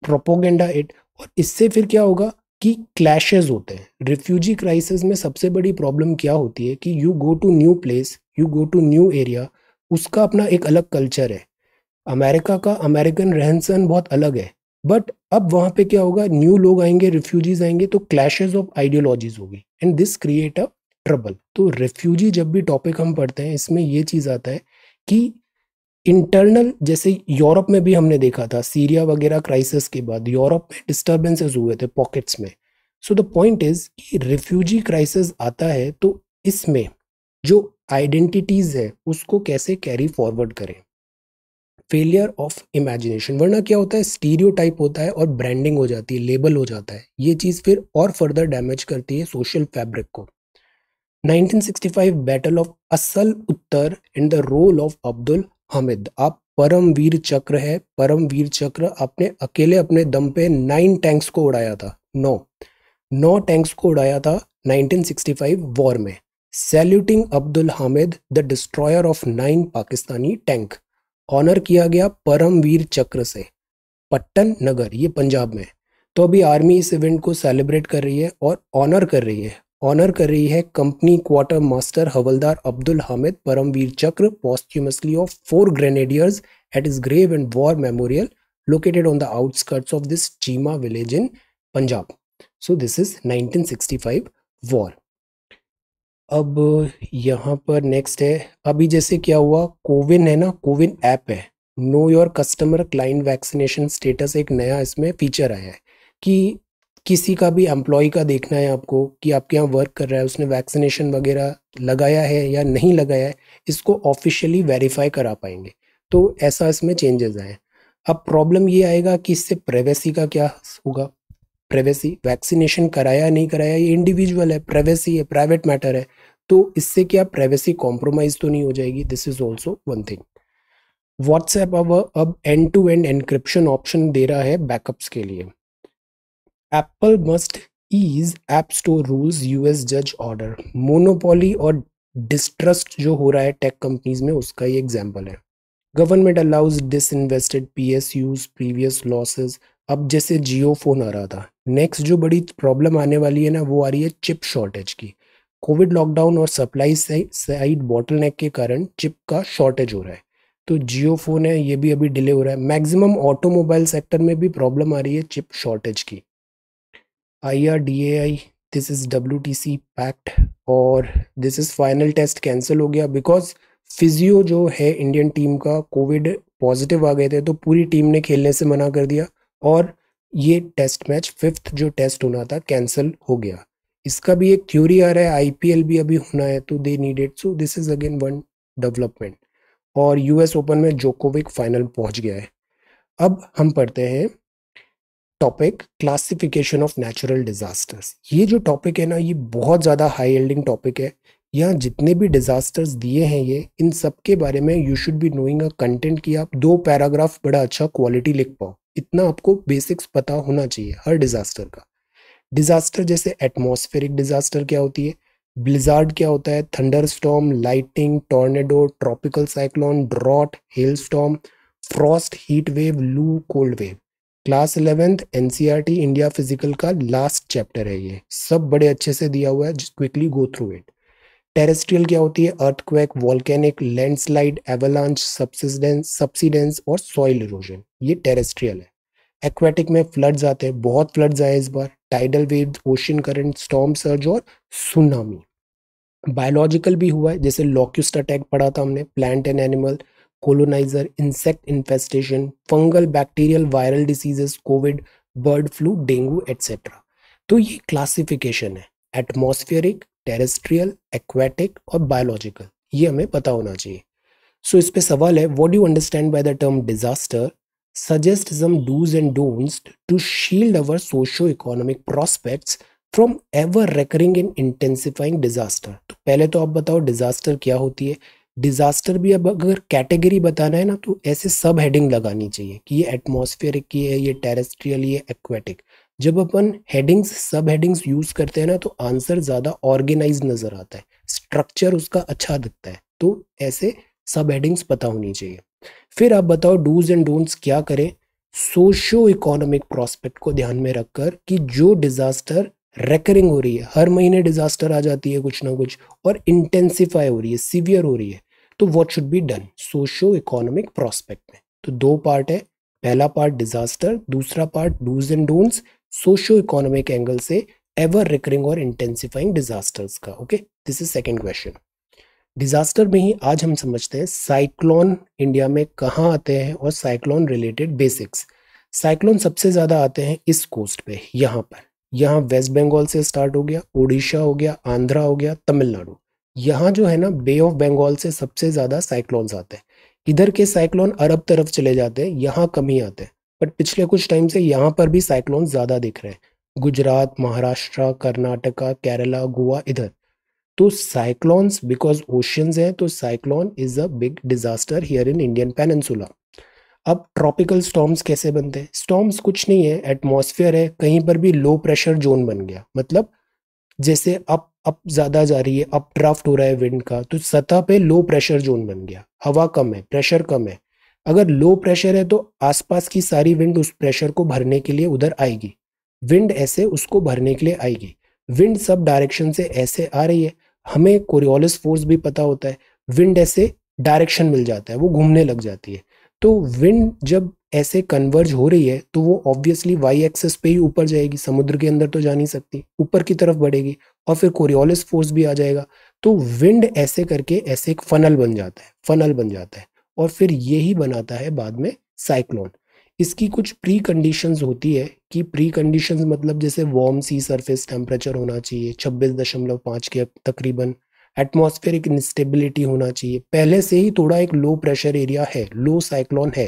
propaganda it और इससे फिर क्या होगा कि क्लैशेज होते हैं रिफ्यूजी क्राइसिस में सबसे बड़ी प्रॉब्लम क्या होती है कि you go to new place you go to new area उसका अपना एक अलग कल्चर है अमेरिका का अमेरिकन रहन सहन बहुत अलग है बट अब वहाँ पे क्या होगा न्यू लोग आएंगे रिफ्यूजीज आएंगे तो क्लैशेज ऑफ आइडियोलॉजीज होगी and this create a trouble तो रेफ्यूजी जब भी टॉपिक हम पढ़ते हैं इसमें ये चीज़ आता है कि इंटरनल जैसे यूरोप में भी हमने देखा था सीरिया वगैरह क्राइसिस के बाद यूरोप में डिस्टर्बेंसेस हुए थे पॉकेट्स में सो द पॉइंट इज कि रिफ्यूजी क्राइसिस आता है तो इसमें जो आइडेंटिटीज़ है उसको कैसे कैरी फॉरवर्ड करें फेलियर ऑफ इमेजिनेशन वरना क्या होता है स्टीरियो टाइप होता है और ब्रांडिंग हो जाती है लेबल हो जाता है ये चीज़ फिर और फर्दर डैमेज करती है सोशल फैब्रिक को 1965 battle of Asal Uttar in the role of Abdul Hamid आप परमवीर चक्र है परमवीर चक्र आपने अकेले अपने दम पे नाइन टैंक्स को उड़ाया था नौ नौ टैंक्स को उड़ाया था 1965 वॉर में saluting Abdul Hamid the destroyer of nine Pakistani tank honour किया गया परमवीर चक्र से पट्टन नगर ये पंजाब में तो अभी आर्मी इस इवेंट को सेलिब्रेट कर रही है और ऑनर कर रही है ऑनर कर रही है company quartermaster havildar Abdul Hamid Param Vir Chakra posthumously of four grenadiers at his grave and war memorial located on the outskirts of this Cheema village in Punjab so this is 1965 war अब यहाँ पर नेक्स्ट है अभी जैसे क्या हुआ कोविन है ना कोविन ऐप है know your customer client vaccination status एक नया इसमें फीचर आया है कि किसी का भी एम्प्लॉय का देखना है आपको कि आपके यहाँ वर्क कर रहा है उसने वैक्सीनेशन वगैरह लगाया है या नहीं लगाया है इसको ऑफिशियली वेरीफाई करा पाएंगे तो ऐसा इसमें चेंजेस आए अब प्रॉब्लम ये आएगा कि इससे प्राइवेसी का क्या होगा प्राइवेसी वैक्सीनेशन कराया नहीं कराया ये इंडिविजुअल है प्राइवेसी है प्राइवेट मैटर है तो इससे क्या प्राइवेसी कॉम्प्रोमाइज तो नहीं हो जाएगी this is also one thing WhatsApp अब अब end to end encryption option दे रहा है बैकअप्स के लिए Apple must ease app store rules US जज ऑर्डर मोनोपोली और डिस्ट्रस्ट जो हो रहा है टेक कंपनीज में उसका ही एग्जाम्पल है government allows disinvested P S use previous losses अब जैसे जियो फ़ोन आ रहा था नेक्स्ट जो बड़ी प्रॉब्लम आने वाली है ना वो आ रही है चिप शॉर्टेज की कोविड लॉकडाउन और सप्लाई साइड बॉटल नेक के कारण चिप का शॉर्टेज हो रहा है तो जियो फ़ोन है ये भी अभी डिले हो रहा है मैक्सिमम ऑटोमोबाइल सेक्टर में भी प्रॉब्लम आ रही है चिप शॉर्टेज की I R D A I this is W T C pact और this is final test cancel हो गया बिकॉज फिजियो जो है इंडियन टीम का कोविड पॉजिटिव आ गए थे तो पूरी टीम ने खेलने से मना कर दिया और ये टेस्ट मैच फिफ्थ जो टेस्ट होना था कैंसिल हो गया इसका भी एक थ्योरी आ रहा है आईपीएल भी अभी होना है तो they needed so this is again one development और यूएस ओपन में जोकोविक फाइनल पहुंच गया है अब हम पढ़ते हैं topic classification of natural disasters ये जो टॉपिक है ना ये बहुत ज़्यादा हाई एल्डिंग टॉपिक है यहाँ जितने भी डिज़ास्टर्स दिए हैं ये इन सब के बारे में you should be knowing a content कि आप दो पैराग्राफ बड़ा अच्छा क्वालिटी लिख पाओ इतना आपको बेसिक्स पता होना चाहिए हर डिज़ास्टर का डिज़ास्टर जैसे एटमोस्फेरिक डिज़ास्टर क्या होती है ब्लिजार्ड क्या होता है thunderstorm lighting tornado tropical cyclone drought hailstorm frost heat wave loo cold wave class eleventh NCERT India physical का लास्ट चैप्टर है ये सब बड़े अच्छे से दिया हुआ है just quickly go through it terrestrial क्या होती है earthquake volcanic landslide avalanche subsidence subsidence और सॉइल इरोजन ये टेरेस्ट्रियल है एक्वेटिक में फ्लड्स आते हैं बहुत फ्लड्स आए इस बार tidal waves ocean current storm surge और सुनामी बायोलॉजिकल भी हुआ है जैसे लॉक्यूस्ट अटैक पढ़ा था हमने plant and animal colonizer, insect infestation, fungal, bacterial, viral diseases, covid bird flu dengue etcetera तो ये क्लासिफिकेशन है एटमोस्फियरिक टेरेस्ट्रियल एक्वेटिक और बायोलॉजिकल ये हमें पता होना चाहिए सो so, इस पे सवाल है what you understand by the term disaster suggest some dos and don'ts to shield our socio economic prospects from ever recurring in intensifying disaster तो पहले तो आप बताओ डिजास्टर क्या होती है डिज़ास्टर भी अब अगर कैटेगरी बताना है ना तो ऐसे सब हेडिंग लगानी चाहिए कि ये एटमॉस्फेयर की है ये टेरेस्ट्रियल ये एक्वेटिक जब अपन हेडिंग्स सब हेडिंग्स यूज़ करते हैं ना तो आंसर ज़्यादा ऑर्गेनाइज नज़र आता है स्ट्रक्चर उसका अच्छा दिखता है तो ऐसे सब हेडिंग्स पता होनी चाहिए फिर आप बताओ डूज एंड डोंट्स क्या करें सोशो इकोनॉमिक प्रॉस्पेक्ट को ध्यान में रखकर कि जो डिज़ास्टर रेकरिंग हो रही है हर महीने डिजास्टर आ जाती है कुछ ना कुछ और इंटेंसिफाई हो रही है सीवियर हो रही है तो what should be done socio economic prospect में तो दो पार्ट है पहला पार्ट डिजास्टर दूसरा part dos and don'ts socio economic angle से एवर रिकरिंग और इंटेंसिफाइंग डिजास्टर्स का okay this is second question disaster में ही आज हम समझते हैं साइक्लोन इंडिया में कहाँ आते हैं और साइक्लोन रिलेटेड बेसिक्स साइक्लोन सबसे ज़्यादा आते हैं इस कोस्ट पे यहाँ पर यहाँ वेस्ट बंगाल से स्टार्ट हो गया उड़ीसा हो गया आंध्रा हो गया तमिलनाडु यहाँ जो है ना बे ऑफ बंगाल से सबसे ज़्यादा साइक्लोन्स आते हैं इधर के साइक्लोन अरब तरफ चले जाते हैं यहाँ कम ही आते हैं बट पिछले कुछ टाइम से यहाँ पर भी साइक्लोन ज़्यादा दिख रहे हैं गुजरात महाराष्ट्र कर्नाटका केरला गोवा इधर तो साइक्लोन्स बिकॉज ओशियंस हैं तो cyclone is a big disaster here in Indian peninsula अब ट्रॉपिकल स्टॉम्स कैसे बनते हैं स्टॉम्स कुछ नहीं है एटमॉस्फेयर है कहीं पर भी लो प्रेशर जोन बन गया मतलब जैसे अप अप ज़्यादा जा रही है अप ड्राफ्ट हो रहा है विंड का तो सतह पे लो प्रेशर जोन बन गया हवा कम है प्रेशर कम है अगर लो प्रेशर है तो आसपास की सारी विंड उस प्रेशर को भरने के लिए उधर आएगी विंड ऐसे उसको भरने के लिए आएगी विंड सब डायरेक्शन से ऐसे आ रही है हमें कोरियोलिस फोर्स भी पता होता है विंड ऐसे डायरेक्शन मिल जाता है वो घूमने लग जाती है तो विंड जब ऐसे कन्वर्ज हो रही है तो वो ऑब्वियसली वाई एक्सेस पे ही ऊपर जाएगी समुद्र के अंदर तो जा नहीं सकती ऊपर की तरफ बढ़ेगी और फिर कोरियोलिस फोर्स भी आ जाएगा तो विंड ऐसे करके ऐसे एक फनल बन जाता है फनल बन जाता है और फिर यही बनाता है बाद में साइक्लोन इसकी कुछ प्री कंडीशंस होती है कि प्री कंडीशंस मतलब जैसे वार्म सी सरफेस टेम्परेचर होना चाहिए छब्बीस दशमलव पाँच के तकरीबन एटमॉस्फेरिक इनस्टेबिलिटी होना चाहिए पहले से ही थोड़ा एक लो प्रेशर एरिया है लो साइक्लोन है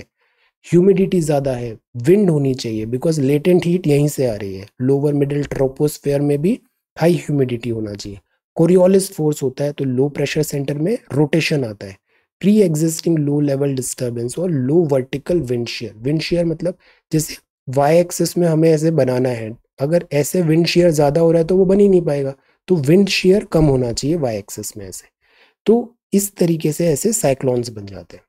ह्यूमिडिटी ज़्यादा है विंड होनी चाहिए बिकॉज लेटेंट हीट यहीं से आ रही है लोअर मिडिल ट्रोपोस्फेयर में भी हाई ह्यूमिडिटी होना चाहिए कोरियोलिस फोर्स होता है तो लो प्रेशर सेंटर में रोटेशन आता है pre existing low level disturbance और low vertical wind shear wind shear मतलब जैसे वाई एक्सिस में हमें ऐसे बनाना है अगर ऐसे विंड शेयर ज़्यादा हो रहा है तो वो बन ही नहीं पाएगा तो विंड शेयर कम होना चाहिए वाई एक्सेस में ऐसे तो इस तरीके से ऐसे साइक्लॉन्स बन जाते हैं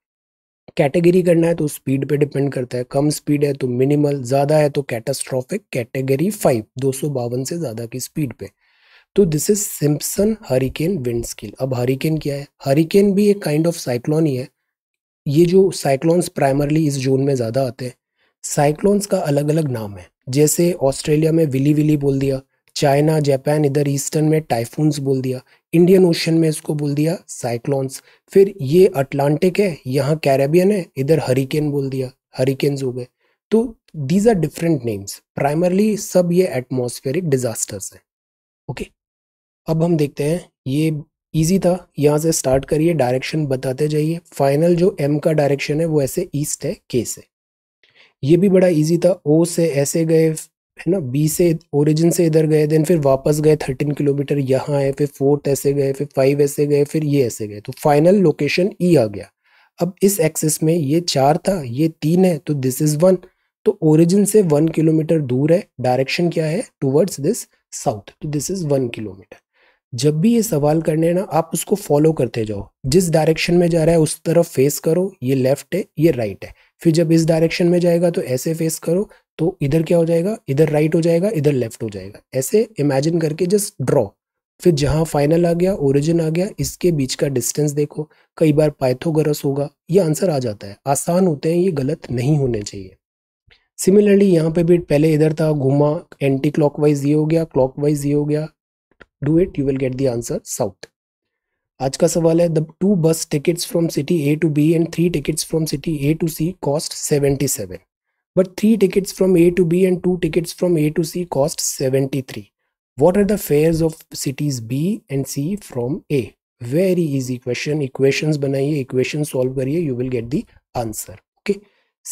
कैटेगरी करना है तो स्पीड पे डिपेंड करता है कम स्पीड है तो मिनिमल ज़्यादा है तो कैटास्ट्रॉफिक कैटेगरी फाइव दो से ज़्यादा की स्पीड पे तो this is Simpson hurricane wind scale अब हरिकेन क्या है हरिकेन भी एक काइंड ऑफ साइक्लॉन ही है ये जो साइक्लॉन्स प्राइमरली इस जोन में ज़्यादा आते हैं साइक्लॉन्स का अलग अलग नाम है जैसे ऑस्ट्रेलिया में विली विली बोल दिया चाइना जापान इधर ईस्टर्न में टाइफून्स बोल दिया इंडियन ओशन में इसको बोल दिया साइक्लोन्स फिर ये अटलांटिक है यहाँ कैरेबियन है इधर हरिकेन बोल दिया हरिकेन्स हो गए तो these are different names primarily सब ये एटमोस्फेरिक डिजास्टर्स हैं ओके अब हम देखते हैं ये इजी था यहाँ से स्टार्ट करिए डायरेक्शन बताते जाइए फाइनल जो एम का डायरेक्शन है वो ऐसे ईस्ट है के से ये भी बड़ा इजी था ओ से ऐसे गए है ना बी से ओरिजिन से इधर गए देन फिर वापस गए थर्टीन किलोमीटर यहाँ आए फिर फोर्थ ऐसे गए फिर फाइव ऐसे गए फिर ये ऐसे गए तो फाइनल लोकेशन ई आ गया अब इस एक्सेस में ये चार था ये तीन है तो दिस इज वन तो ओरिजिन से वन किलोमीटर दूर है डायरेक्शन क्या है टूवर्ड्स दिस साउथ तो दिस इज वन किलोमीटर जब भी ये सवाल करने ना आप उसको फॉलो करते जाओ जिस डायरेक्शन में जा रहा है उस तरफ फेस करो ये लेफ्ट है ये राइट है फिर जब इस डायरेक्शन में जाएगा तो ऐसे फेस करो तो इधर क्या हो जाएगा इधर राइट हो जाएगा इधर लेफ्ट हो जाएगा ऐसे इमेजिन करके जस्ट ड्रॉ फिर जहाँ फाइनल आ गया ओरिजिन आ गया इसके बीच का डिस्टेंस देखो कई बार पाइथोगरस होगा ये आंसर आ जाता है आसान होते हैं ये गलत नहीं होने चाहिए सिमिलरली यहाँ पे भी पहले इधर था घुमा एंटी क्लॉकवाइज ये हो गया क्लॉकवाइज ये हो गया do it you will get the answer south आज का सवाल है the two bus tickets from city A to B and three tickets from city A to C cost seventy seven But three tickets from A to B and two tickets from A to C cost 73. What are the fares of cities B and C from A? Very easy question. Equations banaiye, equations solve kariye, you will get the answer. Okay.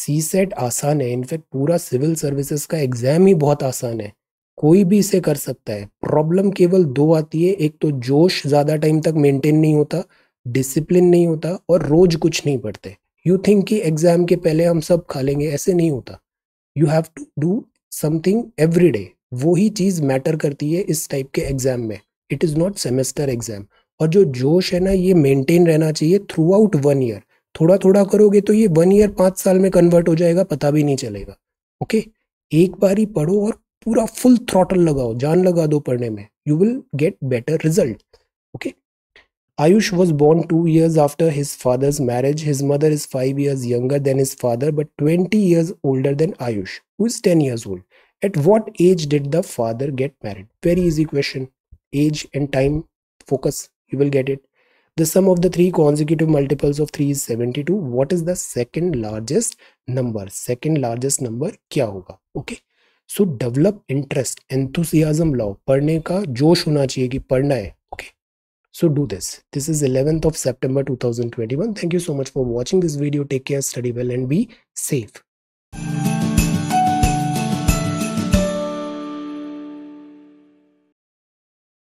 C set asan hai. In fact, pura civil services ka exam hi bahut asan hai. कोई भी इसे कर सकता है problem केवल दो आती है एक तो जोश ज़्यादा टाइम तक मेंटेन नहीं होता डिसिप्लिन नहीं होता और रोज कुछ नहीं पढ़ते यू थिंक कि एग्ज़ाम के पहले हम सब खा लेंगे ऐसे नहीं होता you have to do something every day वो ही चीज़ मैटर करती है इस टाइप के एग्ज़ाम में it is not semester exam और जो जोश है ना ये मेंटेन रहना चाहिए थ्रू आउट वन ईयर थोड़ा थोड़ा करोगे तो ये वन ईयर पाँच साल में कन्वर्ट हो जाएगा पता भी नहीं चलेगा ओके okay? एक बार ही पढ़ो और पूरा फुल थ्रॉटल लगाओ जान लगा दो पढ़ने में you will get better result okay Ayush was born two years after his father's marriage. His mother is five years younger than his father, but 20 years older than Ayush, who is 10 years old. At what age did the father get married? Very easy question. Age and time, focus, you will get it. The sum of the three consecutive multiples of 3 is 72. What is the second largest number? Second largest number kya hoga? Okay. So develop interest, enthusiasm. Love. पढ़ने का जोश होना चाहिए कि पढ़ना है so do this this is 11th of september 2021 thank you so much for watching this video take care study well and be safe